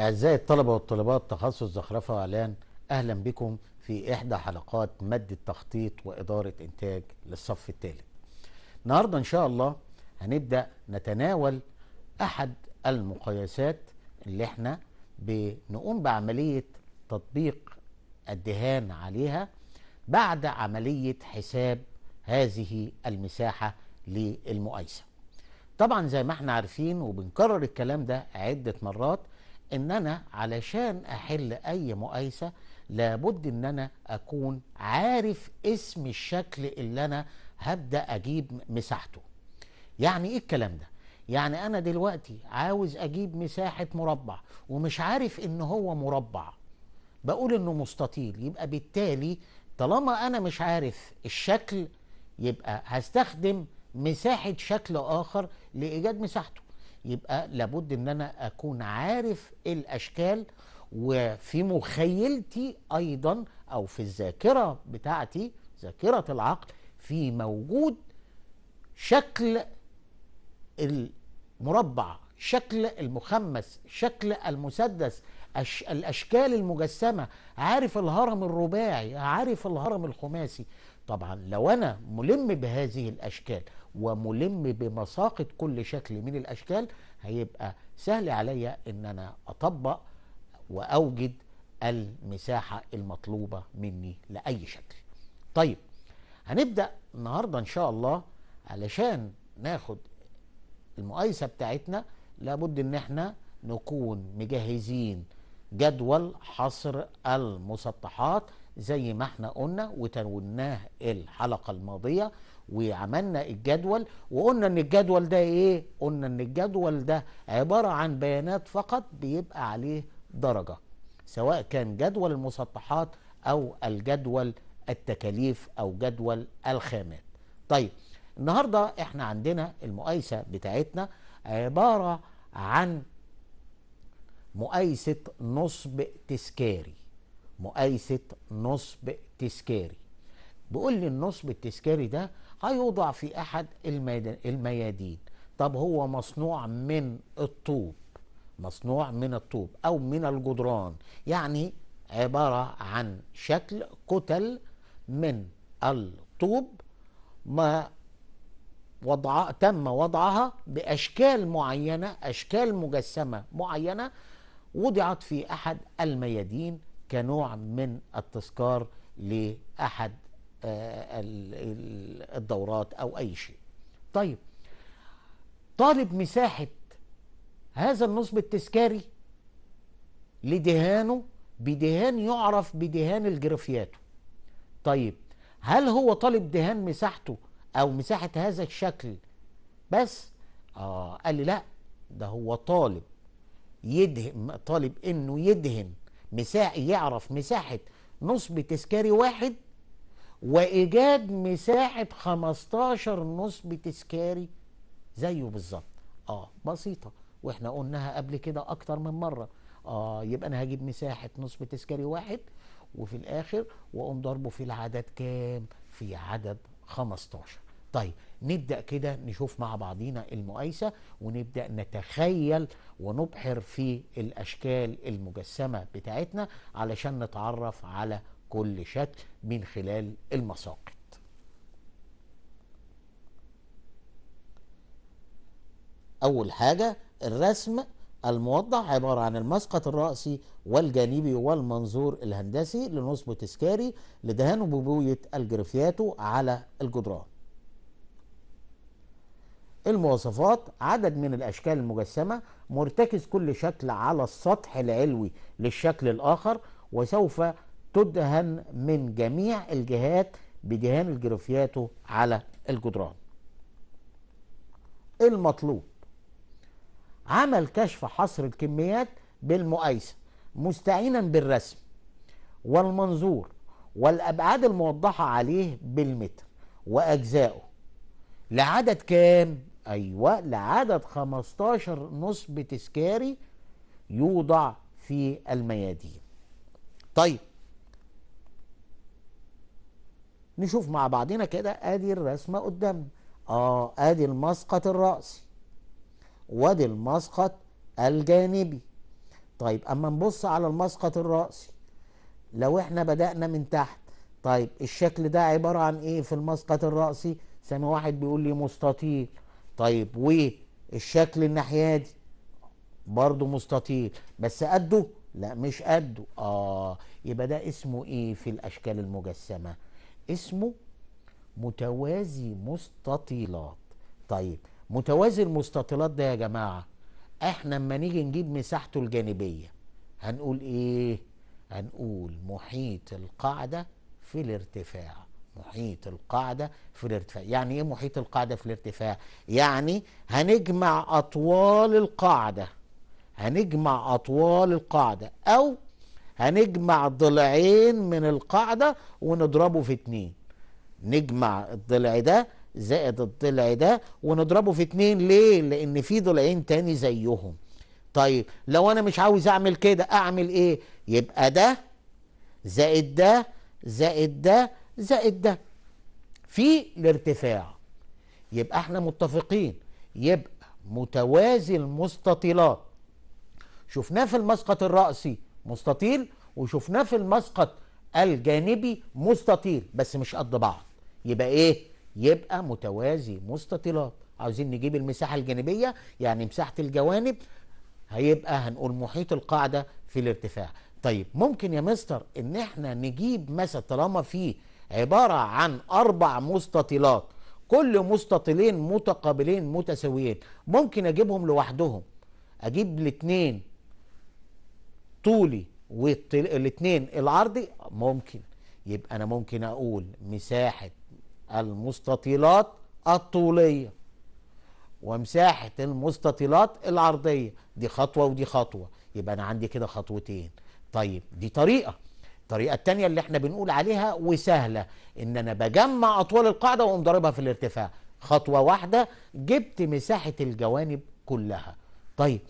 أعزائي الطلبة والطلبات تخصص زخرفة وإعلان أهلا بكم في إحدى حلقات مادة تخطيط وإدارة إنتاج للصف الثالث. النهاردة إن شاء الله هنبدأ نتناول أحد المقياسات اللي إحنا بنقوم بعملية تطبيق الدهان عليها بعد عملية حساب هذه المساحة للمقايسة. طبعا زي ما احنا عارفين وبنكرر الكلام ده عدة مرات ان انا علشان احل اي مقايسه لابد ان انا اكون عارف اسم الشكل اللي انا هبدا اجيب مساحته يعني ايه الكلام ده يعني انا دلوقتي عاوز اجيب مساحه مربع ومش عارف ان هو مربع بقول انه مستطيل يبقى بالتالي طالما انا مش عارف الشكل يبقى هستخدم مساحه شكل اخر لايجاد مساحته يبقى لابد ان انا اكون عارف الاشكال وفي مخيلتي ايضا او في الذاكره بتاعتي ذاكره العقل في موجود شكل المربع شكل المخمس شكل المسدس أش... الاشكال المجسمه عارف الهرم الرباعي عارف الهرم الخماسي طبعا لو انا ملم بهذه الاشكال وملم بمساقط كل شكل من الاشكال هيبقى سهل عليا ان انا اطبق واوجد المساحه المطلوبه مني لاي شكل. طيب هنبدا النهارده ان شاء الله علشان ناخد المقايسه بتاعتنا لابد ان احنا نكون مجهزين جدول حصر المسطحات زي ما احنا قلنا وتناولناه الحلقه الماضيه وعملنا الجدول وقلنا ان الجدول ده ايه قلنا ان الجدول ده عبارة عن بيانات فقط بيبقى عليه درجة سواء كان جدول المسطحات او الجدول التكاليف او جدول الخامات طيب النهاردة احنا عندنا المقايسة بتاعتنا عبارة عن مقايسة نصب تسكاري مقايسة نصب تسكاري بيقول لي النصب التذكاري ده هيوضع في احد الميادين طب هو مصنوع من الطوب مصنوع من الطوب او من الجدران يعني عباره عن شكل كتل من الطوب ما وضع تم وضعها باشكال معينه اشكال مجسمه معينه وضعت في احد الميادين كنوع من التذكار لاحد آه، الدورات أو أي شيء طيب طالب مساحة هذا النصب التذكاري لدهانه بدهان يعرف بدهان الجرافياتو طيب هل هو طالب دهان مساحته أو مساحة هذا الشكل بس آه قال لي لا ده هو طالب يدهن طالب انه يدهن مساحة يعرف مساحة نصب تذكاري واحد وايجاد مساحه 15 نصب تذكاري زيه بالظبط اه بسيطه واحنا قلناها قبل كده اكتر من مره اه يبقى انا هجيب مساحه نصب تذكاري واحد وفي الاخر واقوم ضربه في العدد كام في عدد 15 طيب نبدا كده نشوف مع بعضينا المقايسه ونبدا نتخيل ونبحر في الاشكال المجسمه بتاعتنا علشان نتعرف على كل شكل من خلال المساقط أول حاجة الرسم الموضح عبارة عن المسقط الرأسي والجانبي والمنظور الهندسي لنصب تذكاري لدهان بوبوية الجرفياتو على الجدران المواصفات عدد من الأشكال المجسمة مرتكز كل شكل على السطح العلوي للشكل الآخر وسوف تدهن من جميع الجهات بدهان الجرافياتو على الجدران المطلوب عمل كشف حصر الكميات بالمؤيسة مستعينا بالرسم والمنظور والأبعاد الموضحة عليه بالمتر وأجزائه لعدد كام؟ أيوة لعدد 15 نصب تسكاري يوضع في الميادين طيب نشوف مع بعضنا كده ادي الرسمه قدامنا اه ادي المسقط الرأسي وادي المسقط الجانبي طيب اما نبص على المسقط الرأسي لو احنا بدأنا من تحت طيب الشكل ده عبارة عن ايه في المسقط الرأسي سامي واحد بيقول لي مستطيل طيب والشكل الناحية دي برضه مستطيل بس قده لا مش قده اه يبقى ده اسمه ايه في الاشكال المجسمه اسمه متوازي مستطيلات طيب متوازي المستطيلات ده يا جماعه احنا اما نيجي نجيب مساحته الجانبيه هنقول ايه هنقول محيط القاعده في الارتفاع محيط القاعده في الارتفاع يعني ايه محيط القاعده في الارتفاع يعني هنجمع اطوال القاعده هنجمع اطوال القاعده او هنجمع ضلعين من القاعدة ونضربه في اتنين نجمع الضلع ده زائد الضلع ده ونضربه في اتنين ليه؟ لأن في ضلعين تاني زيهم طيب لو أنا مش عاوز أعمل كده أعمل إيه؟ يبقى ده زائد ده زائد ده زائد ده في الارتفاع يبقى احنا متفقين يبقى متوازي المستطيلات شفناه في المسقط الرأسي مستطيل وشفناه في المسقط الجانبي مستطيل بس مش قد بعض يبقى ايه يبقى متوازي مستطيلات عاوزين نجيب المساحه الجانبيه يعني مساحه الجوانب هيبقى هنقول محيط القاعده في الارتفاع طيب ممكن يا مستر ان احنا نجيب مثلا طالما في عباره عن اربع مستطيلات كل مستطيلين متقابلين متساويين ممكن اجيبهم لوحدهم اجيب الاثنين الطولي والاثنين العرضي ممكن يبقى انا ممكن اقول مساحه المستطيلات الطوليه ومساحه المستطيلات العرضيه دي خطوه ودي خطوه يبقى انا عندي كده خطوتين طيب دي طريقه الطريقه الثانيه اللي احنا بنقول عليها وسهله ان انا بجمع اطوال القاعده واقوم ضاربها في الارتفاع خطوه واحده جبت مساحه الجوانب كلها طيب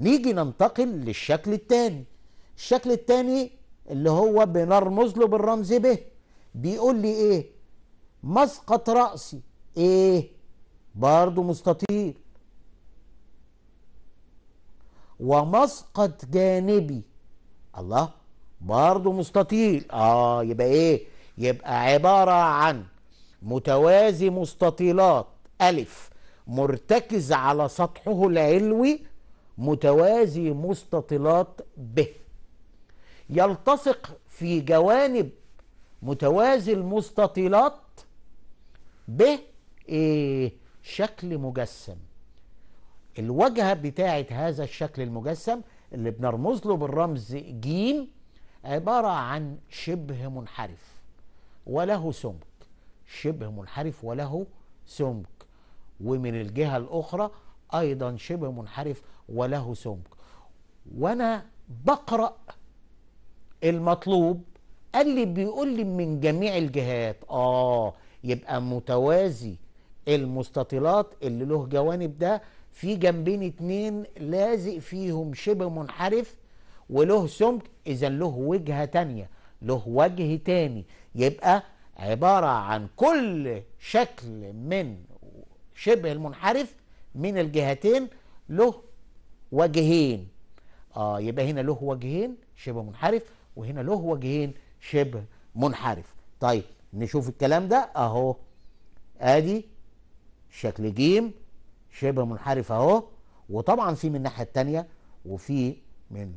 نيجي ننتقل للشكل الثاني الشكل الثاني اللي هو بنرمز له بالرمز ب بيقول لي ايه مسقط رأسي ايه برضه مستطيل ومسقط جانبي الله برضه مستطيل اه يبقى ايه يبقى عبارة عن متوازي مستطيلات ألف مرتكز على سطحه العلوي متوازي مستطيلات ب يلتصق في جوانب متوازي المستطيلات ب إيه شكل مجسم الواجهة بتاعة هذا الشكل المجسم اللي بنرمز له بالرمز ج عبارة عن شبه منحرف وله سمك شبه منحرف وله سمك ومن الجهة الأخرى ايضا شبه منحرف وله سمك وانا بقرا المطلوب قال لي بيقول لي من جميع الجهات اه يبقى متوازي المستطيلات اللي له جوانب ده في جنبين اتنين لازق فيهم شبه منحرف وله سمك اذا له وجهه تانية له وجه تاني يبقى عباره عن كل شكل من شبه المنحرف من الجهتين له وجهين اه يبقى هنا له وجهين شبه منحرف وهنا له وجهين شبه منحرف طيب نشوف الكلام ده اهو ادي شكل ج شبه منحرف اهو وطبعا في من الناحيه الثانيه وفي من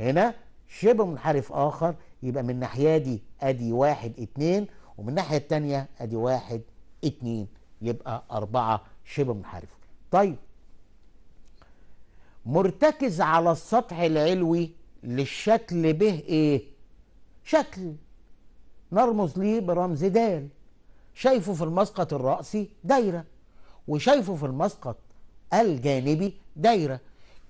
هنا شبه منحرف اخر يبقى من الناحيه دي ادي واحد اتنين ومن الناحيه الثانيه ادي واحد اتنين يبقى اربعه شبه منحرف طيب مرتكز على السطح العلوي للشكل به ايه شكل نرمز ليه برمز دال شايفه في المسقط الرأسي دايرة وشايفه في المسقط الجانبي دايرة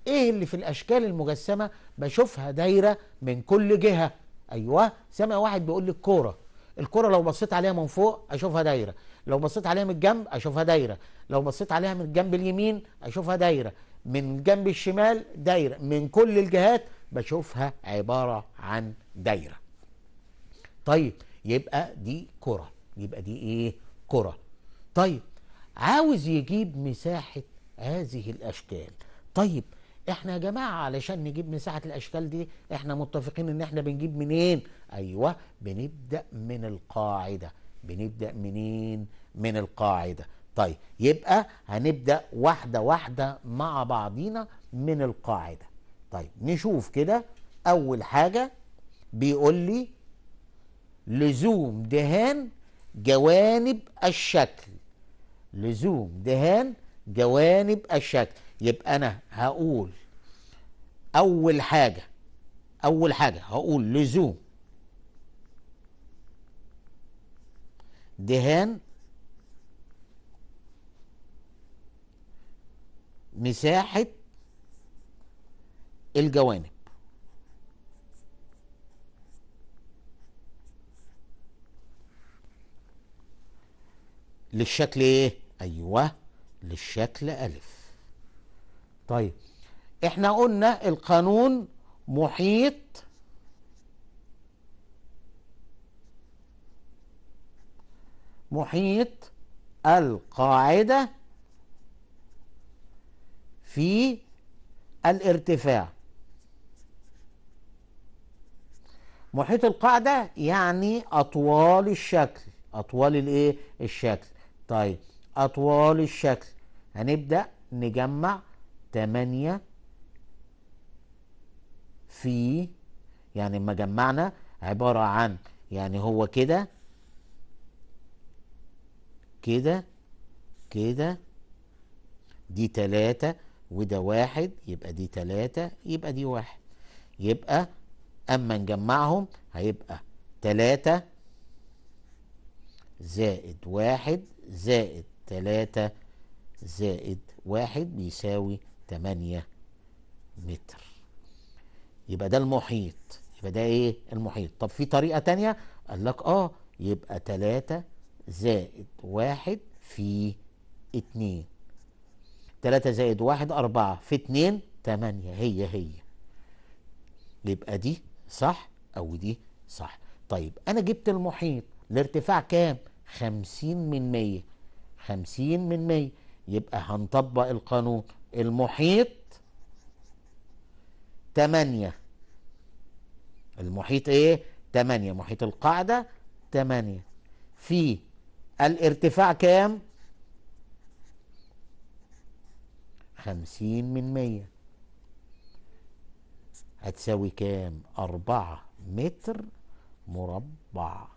ايه اللي في الاشكال المجسمة بشوفها دايرة من كل جهة ايوه سامع واحد بيقول لي الكورة الكورة لو بصيت عليها من فوق اشوفها دايرة لو بصيت عليها من الجنب اشوفها دايره لو بصيت عليها من الجنب اليمين اشوفها دايره من الجنب الشمال دايره من كل الجهات بشوفها عباره عن دايره طيب يبقى دي كره يبقى دي ايه كره طيب عاوز يجيب مساحه هذه الاشكال طيب احنا يا جماعه علشان نجيب مساحه الاشكال دي احنا متفقين ان احنا بنجيب منين ايوه بنبدا من القاعده بنبدا منين من القاعده طيب يبقى هنبدا واحده واحده مع بعضينا من القاعده طيب نشوف كده اول حاجه بيقول لي لزوم دهان جوانب الشكل لزوم دهان جوانب الشكل يبقى انا هقول اول حاجه اول حاجه هقول لزوم دهان مساحة الجوانب للشكل ايه؟ ايوه للشكل الف طيب احنا قلنا القانون محيط محيط القاعدة في الارتفاع محيط القاعدة يعني أطوال الشكل أطوال الإيه؟ الشكل طيب أطوال الشكل هنبدأ نجمع 8 في يعني ما جمعنا عبارة عن يعني هو كده كده كده دي تلاتة وده واحد يبقى دي تلاتة يبقى دي واحد يبقى أما نجمعهم هيبقى تلاتة زائد واحد زائد تلاتة زائد واحد بيساوي تمانية متر يبقى ده المحيط يبقى ده ايه المحيط طب في طريقة تانية قال لك اه يبقى تلاتة زائد واحد في اتنين تلاتة زائد واحد أربعة في اتنين تمانية هي هي يبقى دي صح أو دي صح طيب أنا جبت المحيط الارتفاع كام؟ خمسين من مية خمسين من مية يبقى هنطبق القانون المحيط تمانية المحيط ايه؟ تمانية محيط القاعدة تمانية في الارتفاع كام خمسين من مية هتساوي كام أربعة متر مربع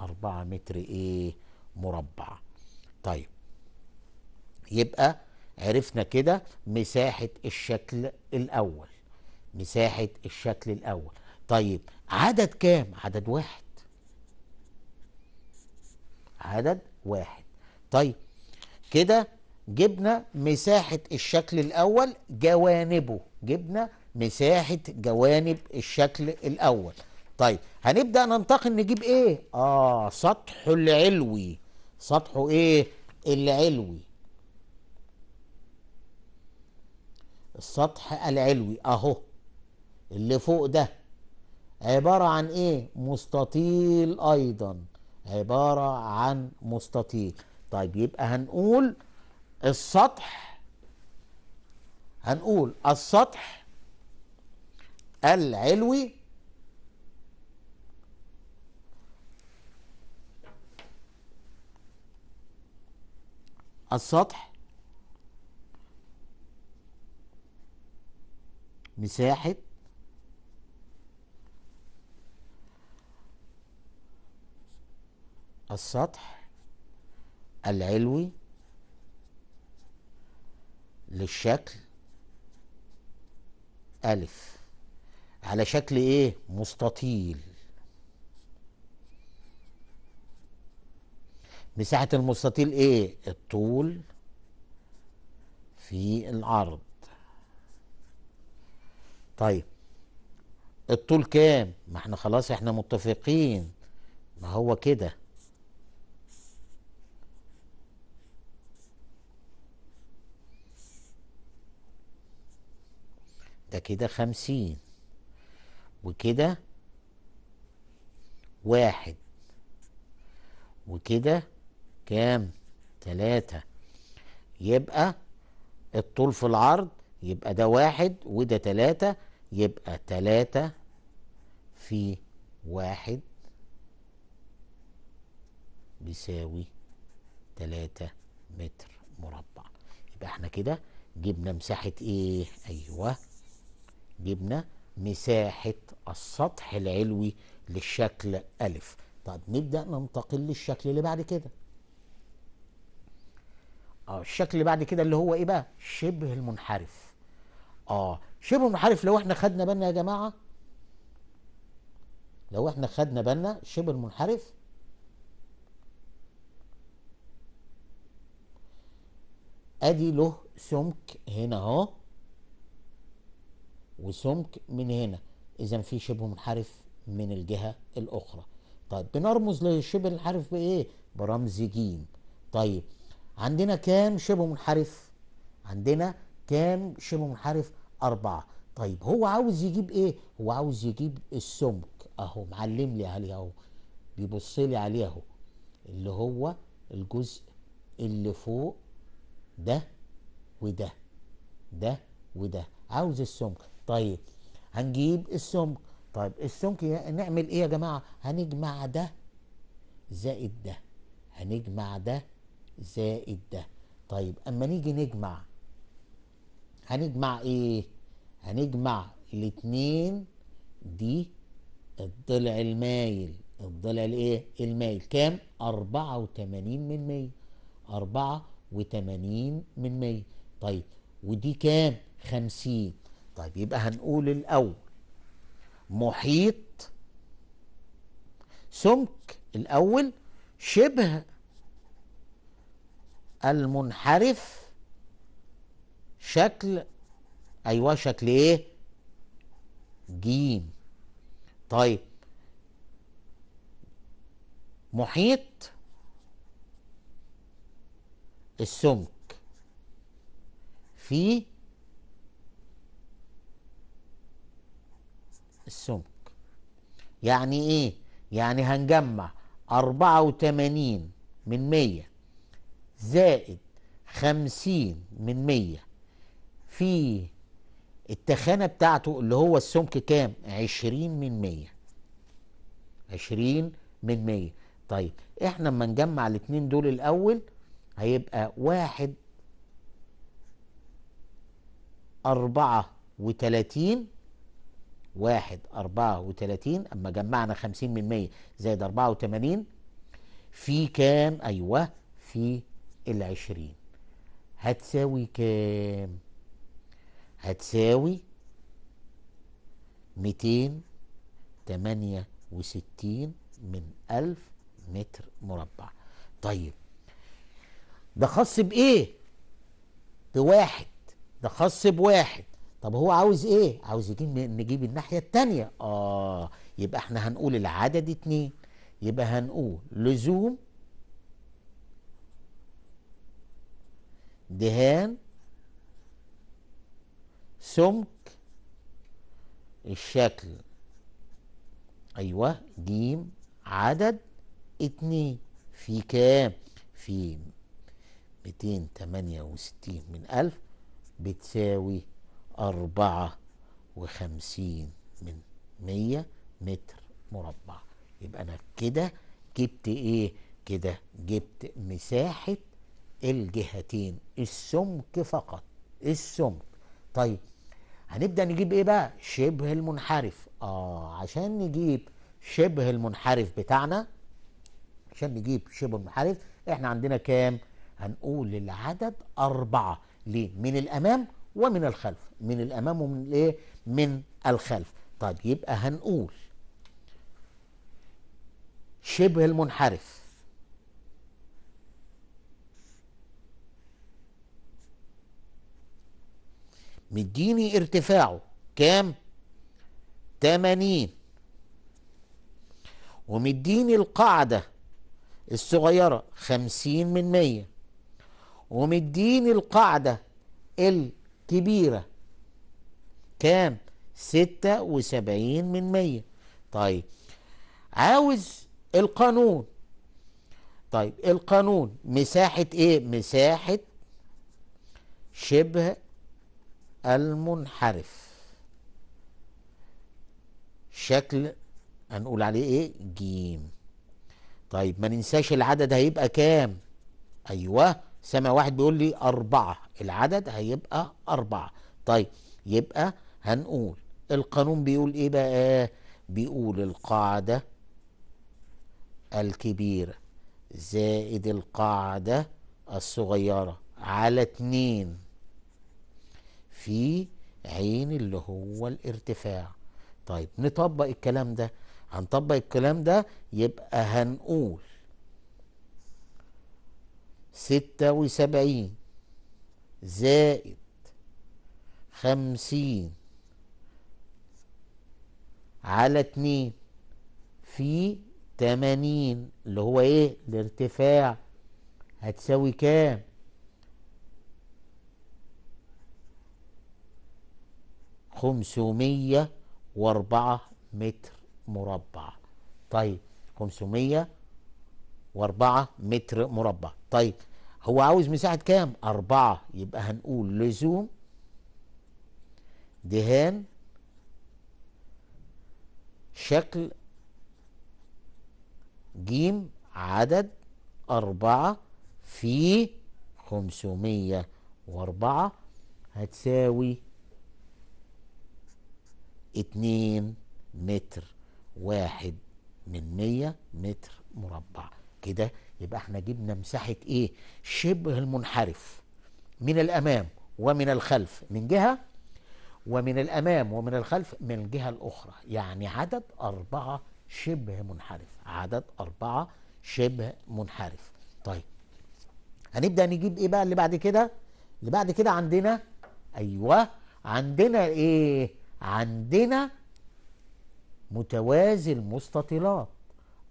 أربعة متر إيه مربع طيب يبقى عرفنا كده مساحة الشكل الأول مساحة الشكل الأول طيب عدد كام عدد واحد عدد واحد طيب كده جبنا مساحة الشكل الأول جوانبه جبنا مساحة جوانب الشكل الأول طيب هنبدأ ننتقل نجيب إيه؟ آه سطحه العلوي سطحه إيه؟ العلوي السطح العلوي أهو اللي فوق ده عبارة عن إيه؟ مستطيل أيضاً عبارة عن مستطيل طيب يبقى هنقول السطح هنقول السطح العلوي السطح مساحه السطح العلوي للشكل ألف على شكل إيه؟ مستطيل مساحة المستطيل إيه؟ الطول في الأرض طيب الطول كام؟ ما احنا خلاص احنا متفقين ما هو كده ده كده خمسين وكده واحد وكده كام تلاتة يبقى الطول في العرض يبقى ده واحد وده تلاتة يبقى تلاتة في واحد بيساوي تلاتة متر مربع يبقى احنا كده جبنا مساحة ايه ايوه جبنا مساحة السطح العلوي للشكل ألف طب نبدأ ننتقل للشكل اللي بعد كده اه الشكل اللي بعد كده اللي هو ايه بقى شبه المنحرف اه شبه المنحرف لو احنا خدنا بالنا يا جماعة لو احنا خدنا بالنا شبه المنحرف ادي له سمك هنا اهو وسمك من هنا اذا في شبه منحرف من الجهه الاخرى طيب بنرمز للشبه المنحرف بايه برمز جيم طيب عندنا كام شبه منحرف عندنا كام شبه منحرف أربعة طيب هو عاوز يجيب إيه هو عاوز يجيب السمك أهو معلم لي عليه أهو بيبص لي عليه أهو اللي هو الجزء اللي فوق ده وده ده وده عاوز السمك طيب هنجيب السمك طيب السمك نعمل ايه يا جماعه هنجمع ده زائد ده هنجمع ده زائد ده طيب اما نيجي نجمع هنجمع ايه هنجمع الاتنين دي الضلع المايل الضلع الايه المايل كام أربعة وتمانين من مية أربعة وتمانين من مية طيب ودي كام خمسين طيب يبقى هنقول الأول محيط سمك الأول شبه المنحرف شكل أيوه شكل إيه؟ جيم طيب محيط السمك فيه السمك يعني ايه يعني هنجمع 84 من 100 زائد 50 من 100 في التخانة بتاعته اللي هو السمك كام 20 من 100 20 من 100 طيب احنا لما نجمع الاثنين دول الاول هيبقى واحد أربعة وتلاتين واحد أربعة وتلاتين أما جمعنا خمسين من مية زائد أربعة وتمانين في كام أيوة في العشرين هتساوي كام هتساوي ميتين تمانية وستين من ألف متر مربع طيب ده خاص بإيه بواحد ده خاص بواحد طب هو عاوز ايه عاوز يجيب نجيب الناحيه الثانيه اه يبقى احنا هنقول العدد اتنين يبقى هنقول لزوم دهان سمك الشكل ايوه جيم عدد اتنين في كام في 268 من ألف بتساوي أربعة وخمسين من مية متر مربع يبقى أنا كده جبت إيه كده جبت مساحة الجهتين السمك فقط السمك طيب هنبدأ نجيب إيه بقى شبه المنحرف آه عشان نجيب شبه المنحرف بتاعنا عشان نجيب شبه المنحرف احنا عندنا كام هنقول العدد أربعة ليه من الأمام ومن الخلف من الامام ومن الايه من الخلف طيب يبقى هنقول شبه المنحرف مديني ارتفاعه كام 80 ومديني القاعدة الصغيرة 50 من 100 ومديني القاعدة ال كبيرة كام ستة وسبعين من مية طيب عاوز القانون طيب القانون مساحة ايه مساحة شبه المنحرف شكل هنقول عليه ايه جيم طيب ما ننساش العدد هيبقى كام ايوه سامع واحد بيقول لي أربعة العدد هيبقى أربعة طيب يبقى هنقول القانون بيقول إيه بقى بيقول القاعدة الكبيرة زائد القاعدة الصغيرة على اتنين في عين اللي هو الارتفاع طيب نطبق الكلام ده هنطبق الكلام ده يبقى هنقول ستة وسبعين زائد خمسين على اتنين في تمانين اللي هو ايه الارتفاع هتساوي كام خمسمية واربعة متر مربع طيب خمسمية واربعة متر مربع طيب هو عاوز مساحة كام؟ أربعة يبقى هنقول لزوم دهان شكل جيم عدد أربعة في خمسمية وأربعة هتساوي اتنين متر واحد من مية متر مربع كده يبقى احنا جبنا مساحة ايه شبه المنحرف من الامام ومن الخلف من جهة ومن الامام ومن الخلف من الجهة الاخرى يعني عدد اربعة شبه منحرف عدد اربعة شبه منحرف طيب هنبدأ نجيب ايه بقى اللي بعد كده اللي بعد كده عندنا ايوه عندنا ايه عندنا متوازي المستطيلات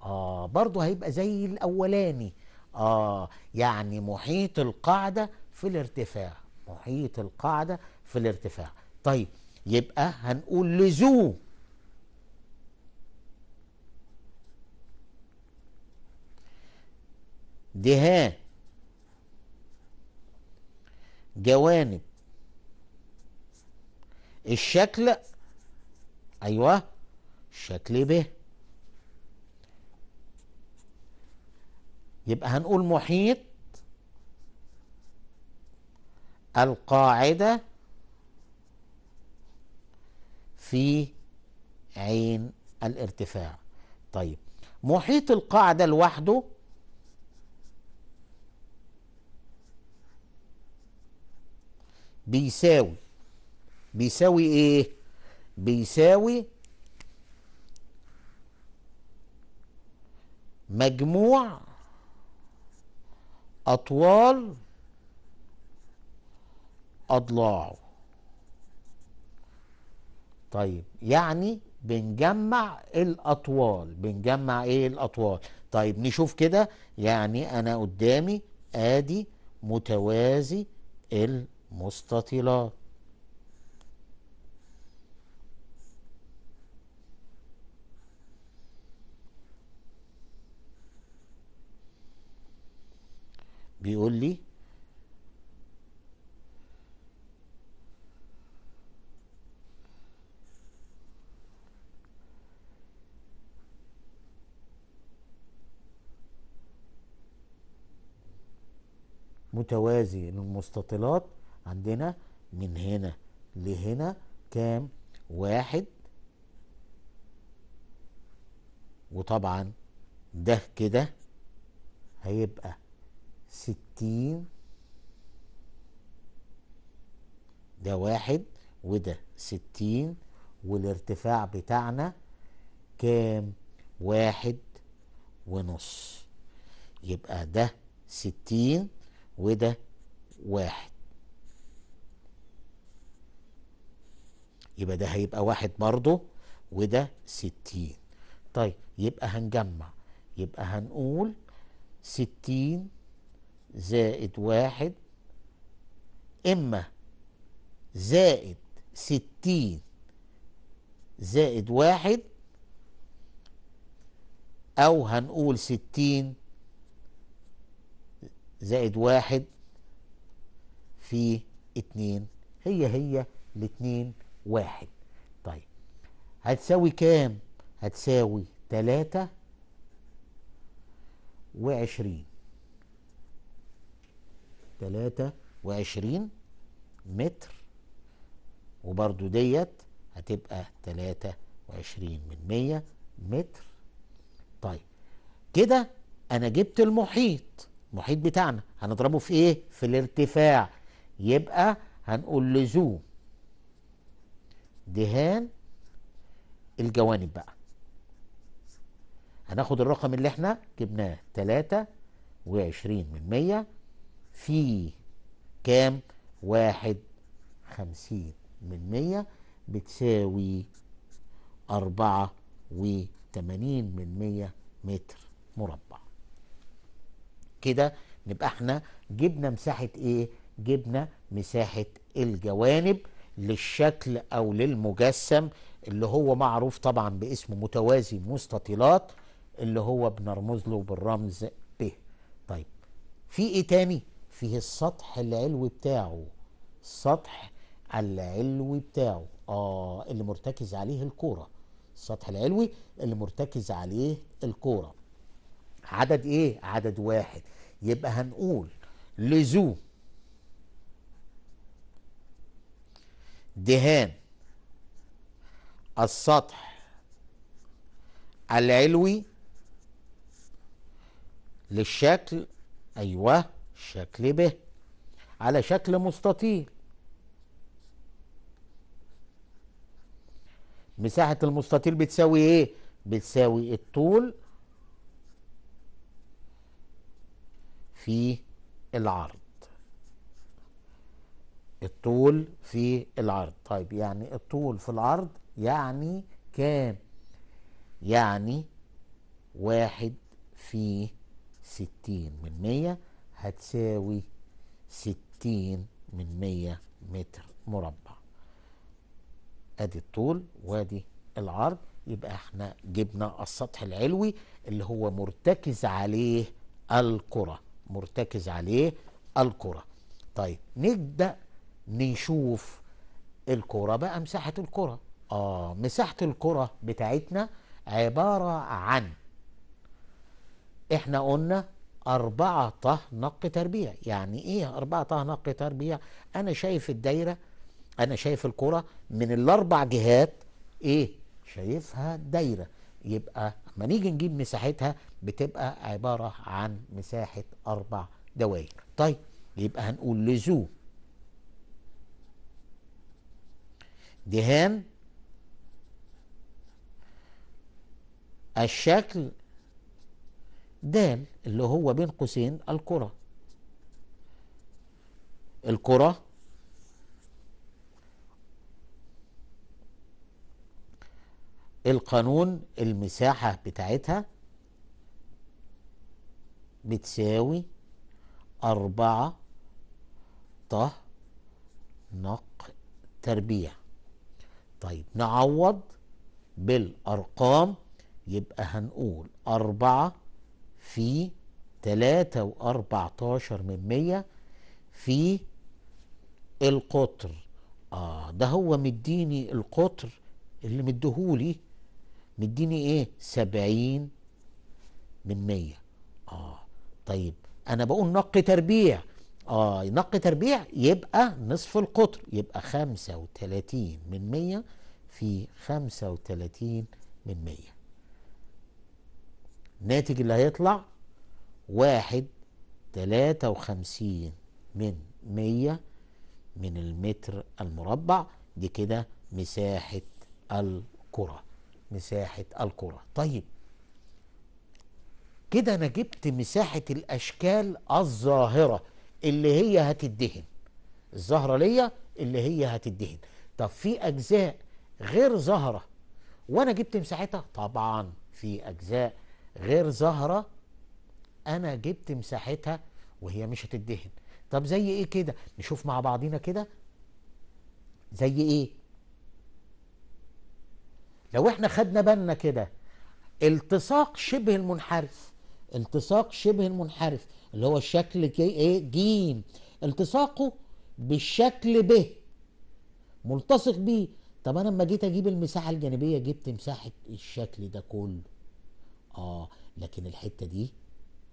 آه برضه هيبقى زي الأولاني آه يعني محيط القاعدة في الارتفاع محيط القاعدة في الارتفاع طيب يبقى هنقول لزو دهاء جوانب الشكل ايوه شكل ب يبقى هنقول محيط القاعدة في عين الارتفاع طيب محيط القاعدة لوحده بيساوي بيساوي ايه بيساوي مجموع أطوال أضلاعه طيب يعني بنجمع الأطوال بنجمع إيه الأطوال طيب نشوف كده يعني أنا قدامي آدي متوازي المستطيلات بيقول لي متوازي المستطيلات عندنا من هنا لهنا كام واحد وطبعا ده كده هيبقى ستين ده واحد وده ستين والارتفاع بتاعنا كام واحد ونص يبقى ده ستين وده واحد يبقى ده هيبقى واحد برضه وده ستين طيب يبقى هنجمع يبقى هنقول ستين زائد واحد إما زائد ستين زائد واحد أو هنقول ستين زائد واحد في اتنين هي هي الاتنين واحد طيب هتساوي كام؟ هتساوي تلاتة وعشرين 23 متر وبرضو ديت هتبقى 23 من 100 متر طيب كده انا جبت المحيط المحيط بتاعنا هنضربه في ايه في الارتفاع يبقى هنقول لزوم دهان الجوانب بقى هناخد الرقم اللي احنا جبناه 23 من 100 في كام واحد خمسين من مية بتساوي أربعة وثمانين من مية متر مربع كده نبقى احنا جبنا مساحة ايه جبنا مساحة الجوانب للشكل او للمجسم اللي هو معروف طبعا باسم متوازي مستطيلات اللي هو بنرمز له بالرمز ب طيب في ايه تاني فيه السطح العلوي بتاعه السطح العلوي بتاعه اه اللي مرتكز عليه الكوره السطح العلوي اللي مرتكز عليه الكوره عدد ايه عدد واحد يبقى هنقول لزو دهان السطح العلوي للشكل ايوه شكل ب على شكل مستطيل مساحة المستطيل بتساوي ايه؟ بتساوي الطول في العرض الطول في العرض طيب يعني الطول في العرض يعني كام؟ يعني واحد في ستين من مية هتساوي ستين من مية متر مربع ادي الطول وادي العرض يبقى احنا جبنا السطح العلوي اللي هو مرتكز عليه الكرة مرتكز عليه الكرة طيب نبدأ نشوف الكرة بقى مساحة الكرة اه مساحة الكرة بتاعتنا عبارة عن احنا قلنا أربعة طه نق تربيع يعني إيه أربعة طه نق تربيع أنا شايف الدايرة أنا شايف الكرة من الأربع جهات إيه شايفها دايرة يبقى لما نيجي نجيب مساحتها بتبقى عبارة عن مساحة أربع دوائر طيب يبقى هنقول لزو دهان الشكل دال اللي هو بين قوسين الكرة الكرة القانون المساحة بتاعتها بتساوي أربعة طه نق تربيع طيب نعوض بالأرقام يبقى هنقول أربعة في تلاتة واربعتاشر من مية في القطر آه ده هو مديني القطر اللي مديهولي مديني ايه سبعين من مية آه طيب انا بقول نقي تربيع آه نقي تربيع يبقى نصف القطر يبقى خمسة وتلاتين من مية في خمسة وتلاتين من مية الناتج اللي هيطلع واحد تلاتة وخمسين من مية من المتر المربع دي كده مساحة الكرة مساحة الكرة طيب كده أنا جبت مساحة الأشكال الظاهرة اللي هي هتدهن الظاهرة ليا اللي هي هتدهن طب في أجزاء غير ظاهرة وأنا جبت مساحتها طبعا في أجزاء غير زهرة أنا جبت مساحتها وهي مش هتدهن طب زي إيه كده نشوف مع بعضينا كده زي إيه لو إحنا خدنا بالنا كده التصاق شبه المنحرف التصاق شبه المنحرف اللي هو الشكل ايه جيم التصاقه بالشكل ب ملتصق بيه طب انا لما جيت اجيب المساحه الجانبيه جبت مساحه الشكل ده كله اه لكن الحته دي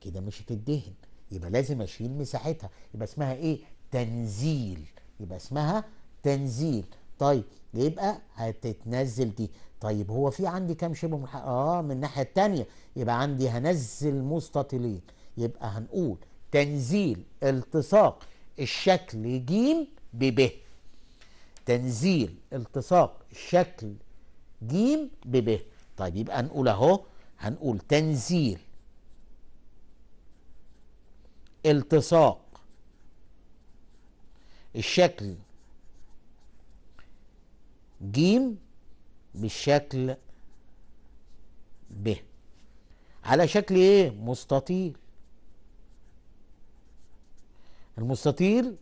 كده مش هتدهن يبقى لازم اشيل مساحتها يبقى اسمها ايه تنزيل يبقى اسمها تنزيل طيب يبقى هتتنزل دي طيب هو في عندي كام شبه ملحق اه من الناحيه الثانيه يبقى عندي هنزل مستطيلين يبقى هنقول تنزيل التصاق الشكل ج ب ب تنزيل التصاق الشكل ج ب ب طيب يبقى نقول اهو هنقول تنزيل التصاق الشكل جيم بالشكل ب على شكل ايه مستطيل المستطيل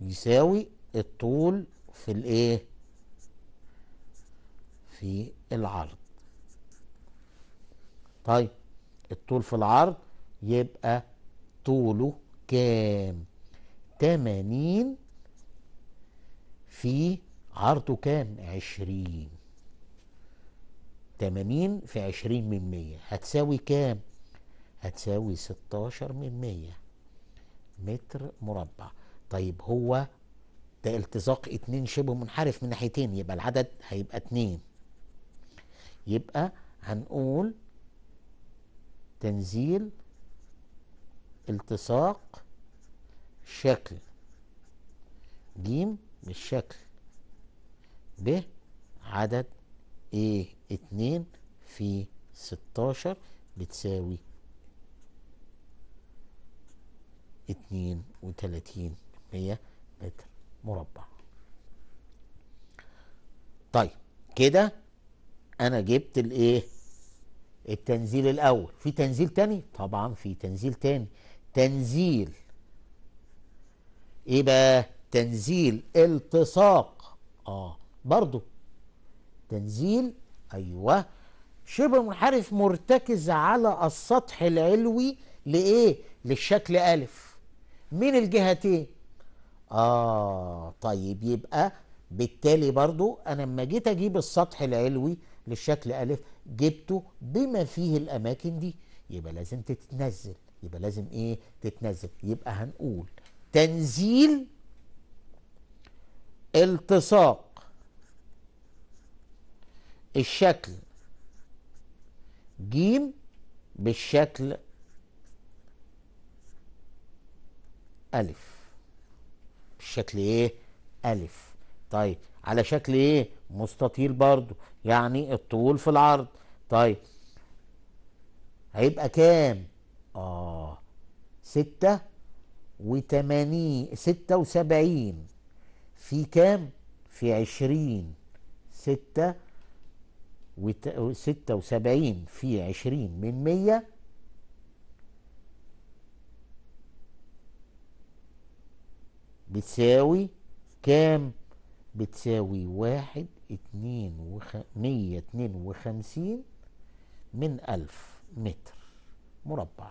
يساوي الطول في الايه في العرض طيب الطول في العرض يبقى طوله كام تمانين في عرضه كام عشرين تمانين في عشرين من مية هتساوي كام هتساوي ستاشر من مية متر مربع طيب هو ده التزاق اتنين شبه منحرف من ناحيتين يبقى العدد هيبقى اتنين يبقى هنقول تنزيل التصاق شكل جيم بالشكل ب عدد ايه اتنين في ستاشر بتساوي اتنين وتلاتين مية متر مربع طيب كده انا جبت الايه التنزيل الاول في تنزيل تاني طبعا في تنزيل تاني تنزيل ايه بقى تنزيل التصاق اه برضو تنزيل ايوه شبه منحرف مرتكز على السطح العلوي لايه للشكل الف من الجهتين اه طيب يبقى بالتالي برضو انا لما جيت اجيب السطح العلوي للشكل الف جبته بما فيه الاماكن دي يبقى لازم تتنزل يبقى لازم ايه تتنزل يبقى هنقول تنزيل التصاق الشكل جيم بالشكل ألف شكل ايه الف طيب على شكل ايه مستطيل برضو يعني الطول في العرض طيب هيبقى كام اه ستة وتمانين ستة وسبعين في كام في عشرين ستة وت... ستة وسبعين في عشرين من مية بتساوي كام بتساوي واحد اتنين وخ... مية اتنين وخمسين من ألف متر مربع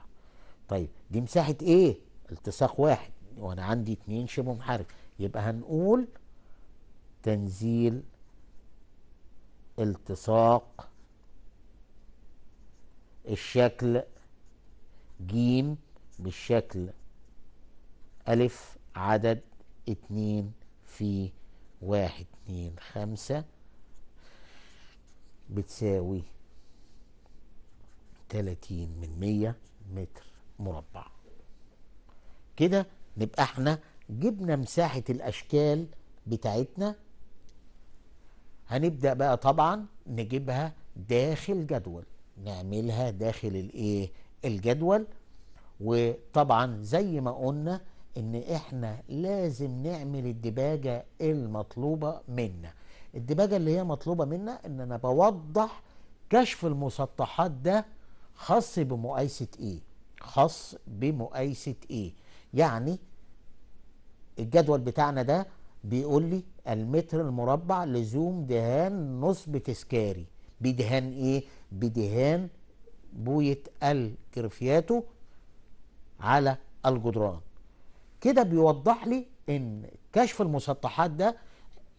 طيب دي مساحة ايه التصاق واحد وانا عندي اتنين شبه محرك يبقى هنقول تنزيل التصاق الشكل جيم بالشكل ألف عدد اتنين في واحد اتنين خمسة بتساوي تلاتين من مية متر مربع كده نبقى احنا جبنا مساحة الأشكال بتاعتنا هنبدأ بقى طبعا نجيبها داخل جدول نعملها داخل الايه الجدول وطبعا زي ما قلنا ان احنا لازم نعمل الدباجه المطلوبه منا الدباجه اللي هي مطلوبه منا ان انا بوضح كشف المسطحات ده خاص بمقايسه ايه خاص بمقايسه ايه يعني الجدول بتاعنا ده بيقول لي المتر المربع لزوم دهان نصب تسكاري بدهان ايه بدهان بويه الجرفياتو على الجدران كده بيوضح لي ان كشف المسطحات ده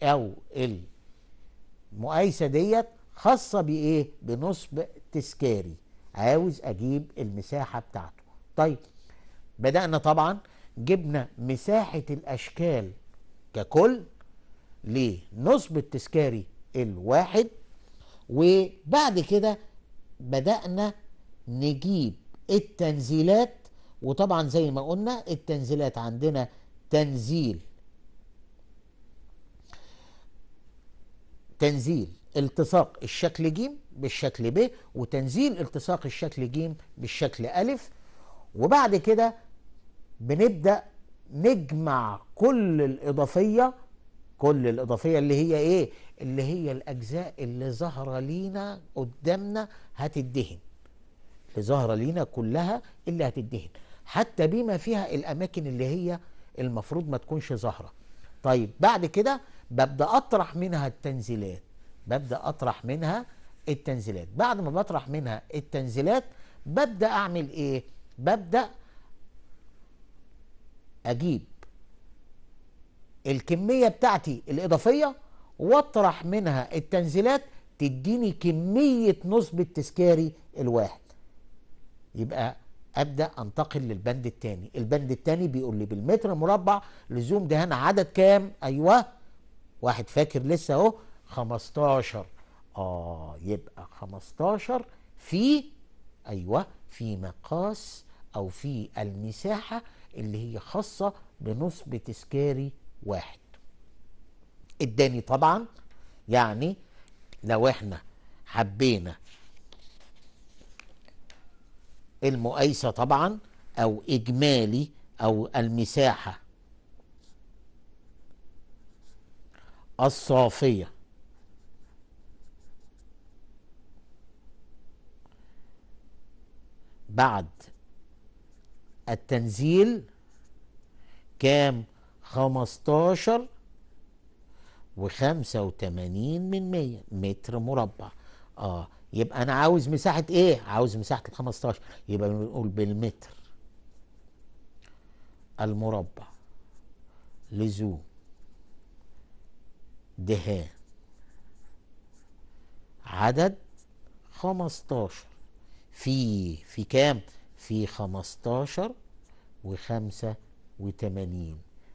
او المقايسه ديت خاصه بايه بنصب تذكاري عاوز اجيب المساحه بتاعته طيب بدانا طبعا جبنا مساحه الاشكال ككل لنصب التذكاري الواحد وبعد كده بدانا نجيب التنزيلات وطبعا زي ما قلنا التنزيلات عندنا تنزيل تنزيل التصاق الشكل ج بالشكل ب وتنزيل التصاق الشكل ج بالشكل أ وبعد كده بنبدأ نجمع كل الإضافية كل الإضافية اللي هي إيه؟ اللي هي الأجزاء اللي ظاهرة لينا قدامنا هتدهن اللي ظاهرة لينا كلها اللي هتدهن حتى بما فيها الاماكن اللي هي المفروض ما تكونش ظاهره طيب بعد كده ببدا اطرح منها التنزيلات ببدا اطرح منها التنزيلات بعد ما بطرح منها التنزيلات ببدا اعمل ايه ببدا اجيب الكميه بتاعتي الاضافيه واطرح منها التنزيلات تديني كميه نصب التذكاري الواحد يبقى ابدا انتقل للبند الثاني البند الثاني بيقول لي بالمتر مربع لزوم دهان عدد كام ايوه واحد فاكر لسه اهو 15 اه يبقى 15 في ايوه في مقاس او في المساحه اللي هي خاصه بنصب تذكاري واحد اداني طبعا يعني لو احنا حبينا المقايسه طبعا او اجمالي او المساحه الصافيه بعد التنزيل كام خمستاشر وخمسة وثمانين من مية متر مربع اه يبقى انا عاوز مساحه ايه عاوز مساحه ال 15 يبقى بنقول بالمتر المربع لزوم دهان عدد 15 في في كام في 15 و85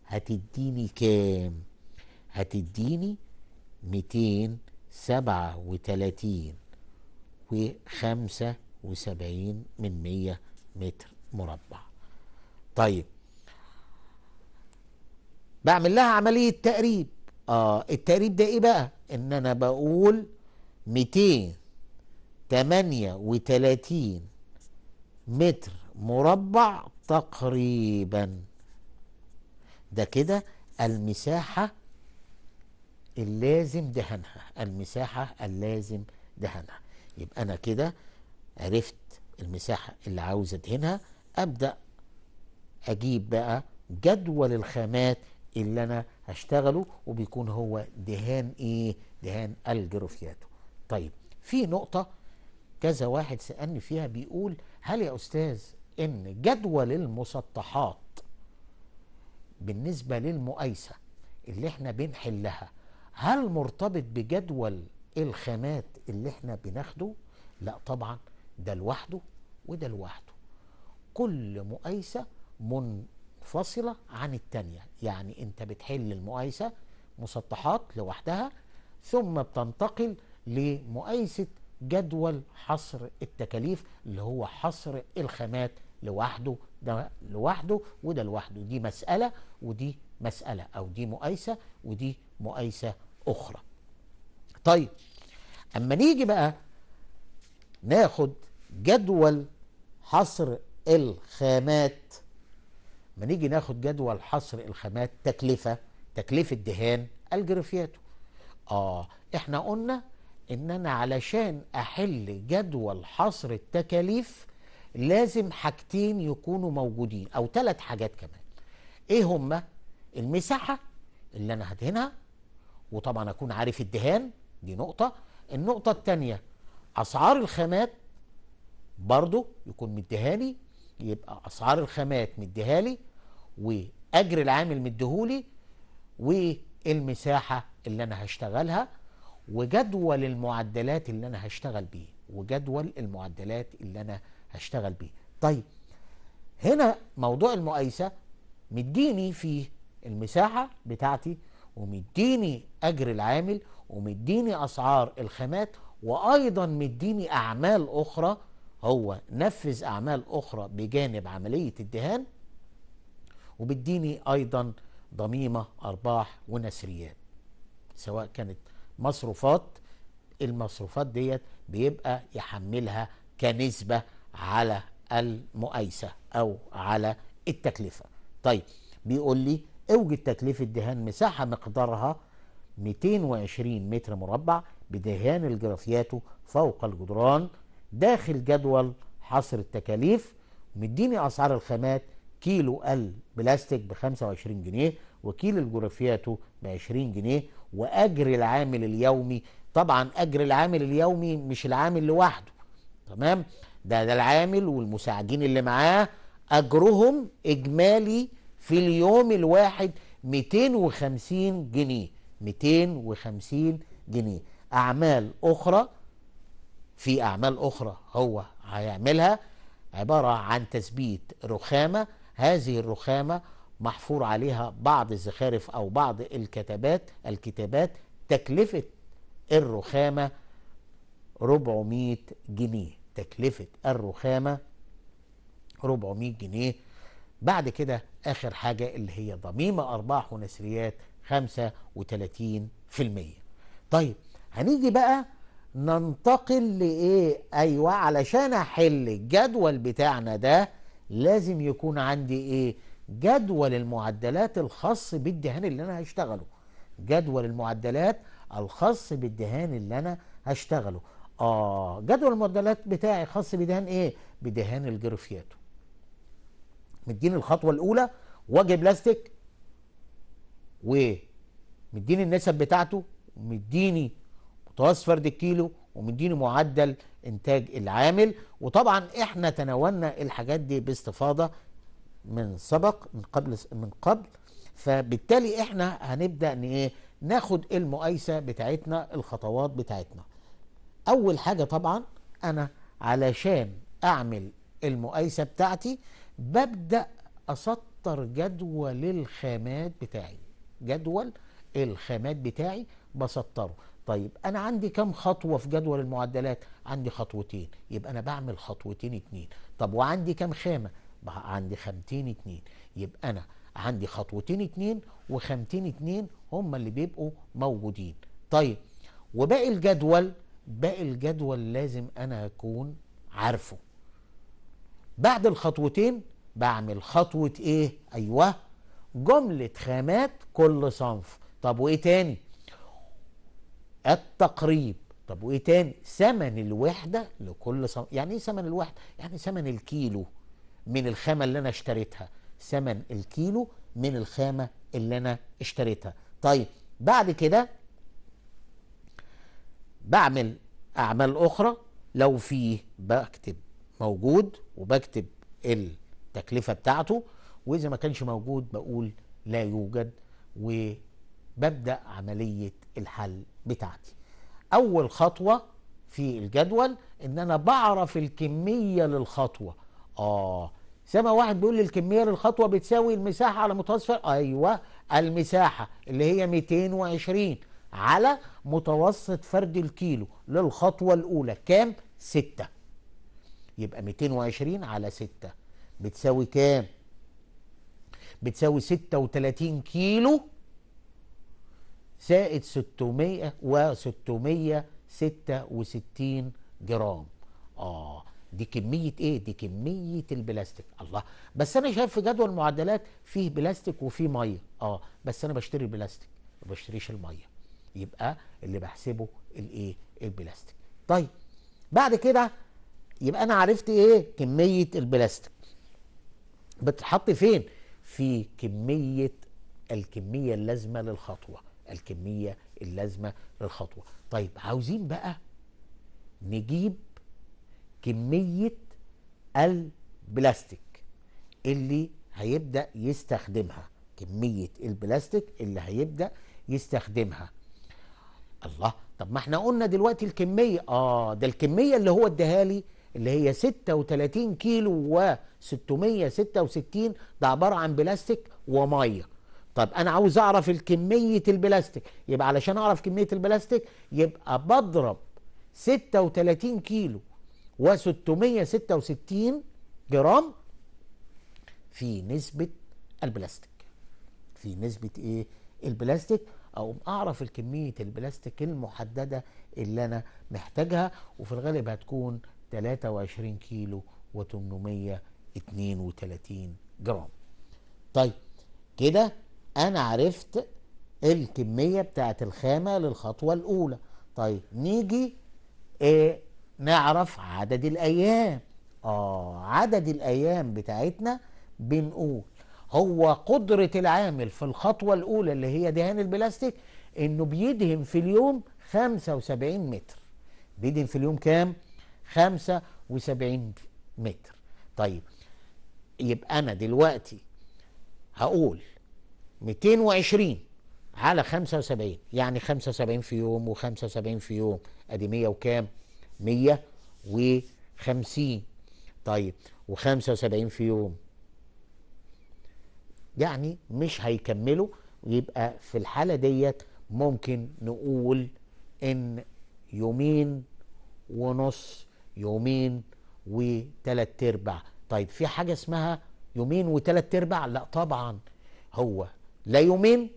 هتديني كام هتديني 237 وخمسة وسبعين من مية متر مربع طيب بعمل لها عملية تقريب اه التقريب ده ايه بقى ان انا بقول ميتين تمانية وتلاتين متر مربع تقريبا ده كده المساحة اللازم دهنها المساحة اللازم دهنها يبقى انا كده عرفت المساحه اللي عاوز ادهنها ابدا اجيب بقى جدول الخامات اللي انا هشتغله وبيكون هو دهان ايه دهان الجروفياتو طيب في نقطه كذا واحد سالني فيها بيقول هل يا استاذ ان جدول المسطحات بالنسبه للمقايسه اللي احنا بنحلها هل مرتبط بجدول الخامات اللي احنا بناخده لا طبعا ده لوحده وده لوحده كل مقايسة منفصلة عن التانية يعني انت بتحل المقايسة مسطحات لوحدها ثم بتنتقل لمقايسة جدول حصر التكاليف اللي هو حصر الخامات لوحده ده لوحده وده لوحده دي مسألة ودي مسألة أو دي مقايسة ودي مقايسة أخرى طيب اما نيجي بقى ناخد جدول حصر الخامات اما نيجي ناخد جدول حصر الخامات تكلفه تكلفه دهان الجرافياتو اه احنا قلنا ان انا علشان احل جدول حصر التكاليف لازم حاجتين يكونوا موجودين او ثلاث حاجات كمان ايه هما المساحه اللي انا هدهنها وطبعا اكون عارف الدهان دي نقطة النقطة التانية أسعار الخامات برضو يكون مديهالي يبقى أسعار الخامات مديهالي وأجر العامل مديهولي والمساحة اللي أنا هشتغلها وجدول المعدلات اللي أنا هشتغل بيه وجدول المعدلات اللي أنا هشتغل بيه طيب هنا موضوع المقايسة مديني فيه المساحة بتاعتي ومديني اجر العامل ومديني اسعار الخامات وايضا مديني اعمال اخرى هو نفذ اعمال اخرى بجانب عمليه الدهان وبديني ايضا ضميمه ارباح ونسريات سواء كانت مصروفات المصروفات ديت بيبقى يحملها كنسبه على المؤيسه او على التكلفه طيب بيقول لي اوجد تكليف الدهان مساحة مقدارها 220 متر مربع بدهان الجرافياتو فوق الجدران داخل جدول حصر التكاليف مديني أسعار الخامات كيلو البلاستيك ب 25 جنيه وكيلو الجرافياتو ب 20 جنيه وأجر العامل اليومي طبعا أجر العامل اليومي مش العامل لوحده تمام ده ده العامل والمساعدين اللي معاه أجرهم إجمالي في اليوم الواحد 250 جنيه 250 جنيه أعمال أخرى في أعمال أخرى هو هيعملها عبارة عن تثبيت رخامة هذه الرخامة محفور عليها بعض الزخارف أو بعض الكتابات الكتابات تكلفة الرخامة 400 جنيه تكلفة الرخامة 400 جنيه بعد كده آخر حاجة اللي هي ضميمة أرباح ونسريات 35% طيب هنيجي بقى ننتقل لإيه أيوة علشان أحل الجدول بتاعنا ده لازم يكون عندي إيه جدول المعدلات الخاص بالدهان اللي أنا هشتغله جدول المعدلات الخاص بالدهان اللي أنا هشتغله آه جدول المعدلات بتاعي خاص بدهان إيه بدهان الجرفياتو مديني الخطوه الاولى واجي بلاستيك ومديني النسب بتاعته ومديني متوسط فرد الكيلو ومديني معدل انتاج العامل وطبعا احنا تناولنا الحاجات دي باستفاضه من سبق من قبل من قبل فبالتالي احنا هنبدا ايه ناخد المقايسه بتاعتنا الخطوات بتاعتنا اول حاجه طبعا انا علشان اعمل المقايسه بتاعتي ببدأ أسطر جدول الخامات بتاعي جدول الخامات بتاعي بسطره طيب أنا عندي كم خطوة في جدول المعدلات عندي خطوتين يبقى أنا بعمل خطوتين اتنين طب وعندي كم خامة عندي خامتين اتنين يبقى أنا عندي خطوتين اتنين وخامتين اتنين هما اللي بيبقوا موجودين طيب وباقي الجدول باقي الجدول لازم أنا أكون عارفه بعد الخطوتين بعمل خطوة ايه ايوه جملة خامات كل صنف طب وايه تاني التقريب طب وايه تاني ثمن الوحدة لكل صنف يعني ايه ثمن الوحدة يعني ثمن الكيلو من الخامة اللي انا اشتريتها ثمن الكيلو من الخامة اللي انا اشتريتها طيب بعد كده بعمل اعمال اخرى لو فيه بكتب موجود وبكتب التكلفه بتاعته واذا ما كانش موجود بقول لا يوجد وببدا عمليه الحل بتاعتي اول خطوه في الجدول ان انا بعرف الكميه للخطوه اه سما واحد بيقول لي الكميه للخطوه بتساوي المساحه على متوسط ايوه المساحه اللي هي 220 على متوسط فرد الكيلو للخطوه الاولى كام 6 يبقى 220 على 6 بتساوي كام؟ بتساوي 36 كيلو زائد 600 و 666 جرام اه دي كمية ايه دي كمية البلاستيك الله بس انا شايف في جدول معدلات فيه بلاستيك وفيه مية اه بس انا بشتري البلاستيك ما بشتريش المية يبقى اللي بحسبه الايه البلاستيك طيب بعد كده يبقى انا عرفت ايه كميه البلاستيك بتتحط فين في كميه الكميه اللازمه للخطوه الكميه اللازمه للخطوه طيب عاوزين بقى نجيب كميه البلاستيك اللي هيبدا يستخدمها كميه البلاستيك اللي هيبدا يستخدمها الله طب ما احنا قلنا دلوقتي الكميه اه ده الكميه اللي هو اداها لي اللي هي 36 كيلو و666 ده عباره عن بلاستيك وميه طب انا عاوز اعرف الكميه البلاستيك يبقى علشان اعرف كميه البلاستيك يبقى بضرب 36 كيلو و666 جرام في نسبه البلاستيك في نسبه ايه البلاستيك اقوم اعرف الكميه البلاستيك المحدده اللي انا محتاجها وفي الغالب هتكون 23 كيلو و832 جرام طيب كده انا عرفت الكمية بتاعت الخامة للخطوة الاولى طيب نيجي إيه نعرف عدد الايام اه عدد الايام بتاعتنا بنقول هو قدرة العامل في الخطوة الاولى اللي هي دهان البلاستيك انه بيدهن في اليوم 75 متر بيدهن في اليوم كام 75 متر طيب يبقى انا دلوقتي هقول 220 على 75 يعني 75 في يوم و75 في يوم ادي 100 وكام 150 طيب و75 في يوم يعني مش هيكملوا يبقى في الحالة ديت ممكن نقول إن يومين ونص يومين وثلاث ارباع طيب في حاجه اسمها يومين وثلاث ارباع لا طبعا هو لا يومين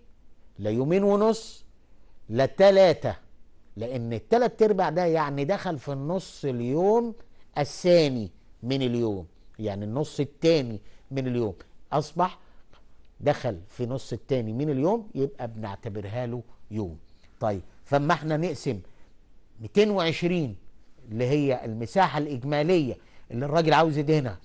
لا يومين ونص لا ثلاثه لان الثلاث ارباع ده يعني دخل في النص اليوم الثاني من اليوم يعني النص الثاني من اليوم اصبح دخل في نص الثاني من اليوم يبقى بنعتبرها له يوم طيب فما احنا نقسم 220 اللي هي المساحه الاجماليه اللي الراجل عاوز يدهنها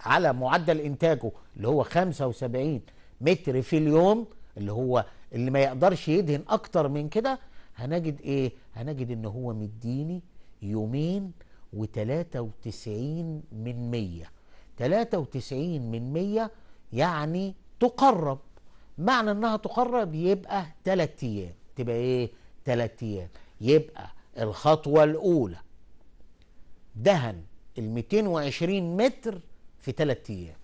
على معدل انتاجه اللي هو 75 متر في اليوم اللي هو اللي ما يقدرش يدهن اكتر من كده هنجد ايه هنجد ان هو مديني يومين و93 من 100 93 من 100 يعني تقرب معنى انها تقرب يبقى 3 ايام تبقى ايه 3 ايام يبقى الخطوه الاولى دهن ال 220 متر في ثلاث ايام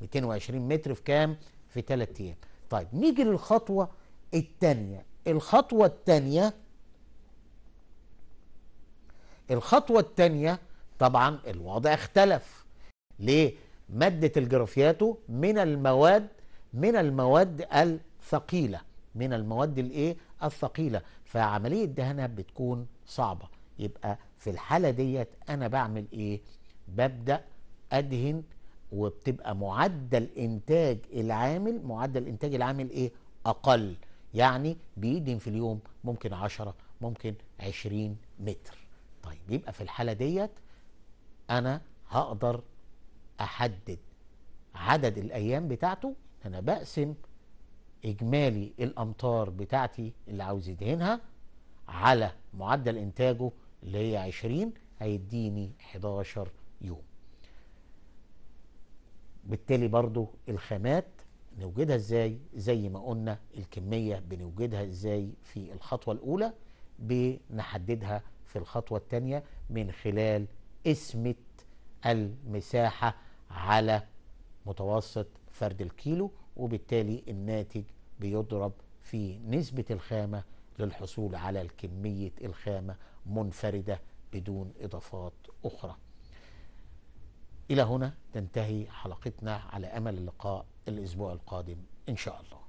220 متر في كام في ثلاث ايام طيب نيجي للخطوه الثانيه الخطوه الثانيه الخطوه الثانيه طبعا الوضع اختلف ليه ماده الجرافياتو من المواد من المواد الثقيله من المواد الايه الثقيله فعمليه دهنها بتكون صعبه يبقى في الحالة ديت أنا بعمل إيه؟ ببدأ أدهن وبتبقى معدل إنتاج العامل معدل إنتاج العامل إيه؟ أقل يعني بيدهن في اليوم ممكن 10 ممكن 20 متر طيب يبقى في الحالة ديت أنا هقدر أحدد عدد الأيام بتاعته أنا بقسم إجمالي الأمتار بتاعتي اللي عاوز يدهنها على معدل إنتاجه اللي هي 20 هيديني 11 يوم بالتالي برضو الخامات نوجدها ازاي زي ما قلنا الكمية بنوجدها ازاي في الخطوة الأولى بنحددها في الخطوة الثانية من خلال اسمه المساحة على متوسط فرد الكيلو وبالتالي الناتج بيضرب في نسبة الخامة للحصول على الكمية الخامة منفردة بدون إضافات أخرى إلى هنا تنتهي حلقتنا على أمل اللقاء الأسبوع القادم إن شاء الله